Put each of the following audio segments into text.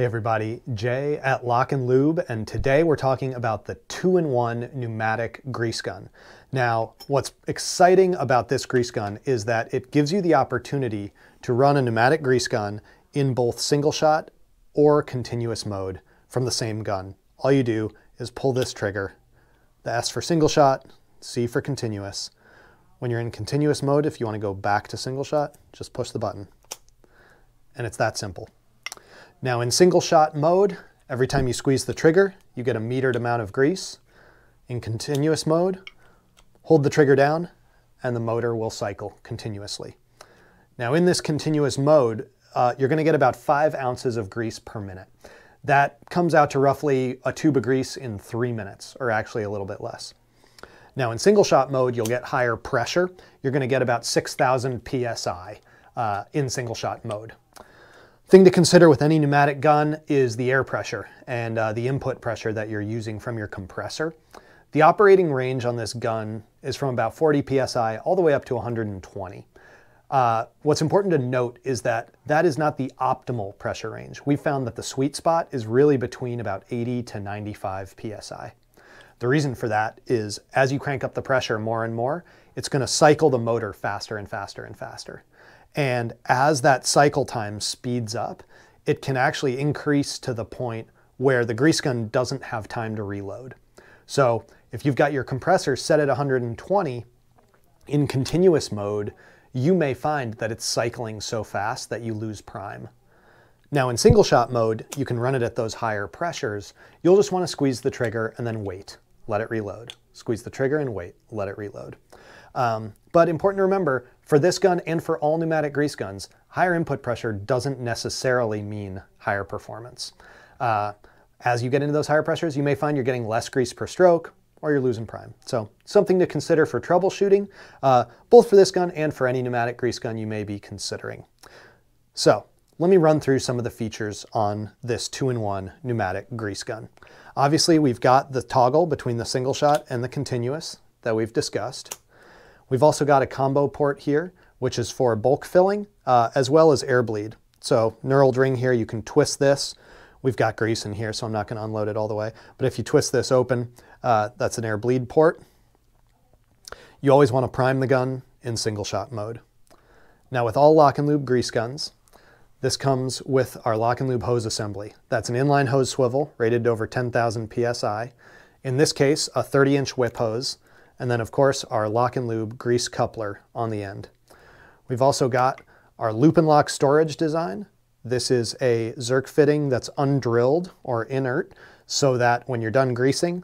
Hey everybody, Jay at Lock and Lube, and today we're talking about the two-in-one pneumatic grease gun. Now, what's exciting about this grease gun is that it gives you the opportunity to run a pneumatic grease gun in both single shot or continuous mode from the same gun. All you do is pull this trigger, the S for single shot, C for continuous. When you're in continuous mode, if you wanna go back to single shot, just push the button. And it's that simple. Now in single shot mode, every time you squeeze the trigger, you get a metered amount of grease. In continuous mode, hold the trigger down and the motor will cycle continuously. Now in this continuous mode, uh, you're gonna get about five ounces of grease per minute. That comes out to roughly a tube of grease in three minutes, or actually a little bit less. Now in single shot mode, you'll get higher pressure. You're gonna get about 6,000 PSI uh, in single shot mode. Thing to consider with any pneumatic gun is the air pressure and uh, the input pressure that you're using from your compressor. The operating range on this gun is from about 40 psi all the way up to 120. Uh, what's important to note is that that is not the optimal pressure range. We found that the sweet spot is really between about 80 to 95 psi. The reason for that is as you crank up the pressure more and more, it's going to cycle the motor faster and faster and faster. And as that cycle time speeds up, it can actually increase to the point where the grease gun doesn't have time to reload. So if you've got your compressor set at 120 in continuous mode, you may find that it's cycling so fast that you lose prime. Now in single shot mode, you can run it at those higher pressures. You'll just wanna squeeze the trigger and then wait, let it reload. Squeeze the trigger and wait, let it reload. Um, but important to remember, for this gun and for all pneumatic grease guns, higher input pressure doesn't necessarily mean higher performance. Uh, as you get into those higher pressures, you may find you're getting less grease per stroke or you're losing prime. So something to consider for troubleshooting, uh, both for this gun and for any pneumatic grease gun you may be considering. So let me run through some of the features on this two-in-one pneumatic grease gun. Obviously, we've got the toggle between the single shot and the continuous that we've discussed. We've also got a combo port here, which is for bulk filling, uh, as well as air bleed. So knurled ring here, you can twist this. We've got grease in here, so I'm not gonna unload it all the way. But if you twist this open, uh, that's an air bleed port. You always wanna prime the gun in single shot mode. Now with all lock and lube grease guns, this comes with our lock and lube hose assembly. That's an inline hose swivel rated to over 10,000 PSI. In this case, a 30 inch whip hose. And then of course, our lock and lube grease coupler on the end. We've also got our loop and lock storage design. This is a Zerk fitting that's undrilled or inert so that when you're done greasing,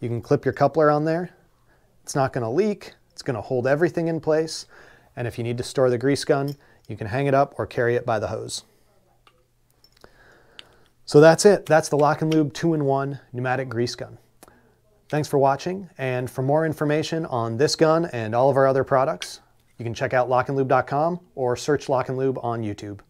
you can clip your coupler on there. It's not gonna leak. It's gonna hold everything in place. And if you need to store the grease gun, you can hang it up or carry it by the hose. So that's it. That's the Lock & Lube 2-in-1 pneumatic grease gun. Thanks for watching, and for more information on this gun and all of our other products, you can check out lockandlube.com or search Lock & Lube on YouTube.